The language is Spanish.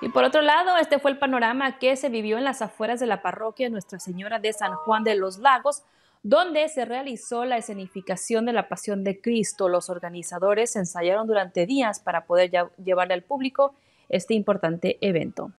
Y por otro lado, este fue el panorama que se vivió en las afueras de la parroquia Nuestra Señora de San Juan de los Lagos, donde se realizó la escenificación de la Pasión de Cristo. Los organizadores ensayaron durante días para poder llevarle al público este importante evento.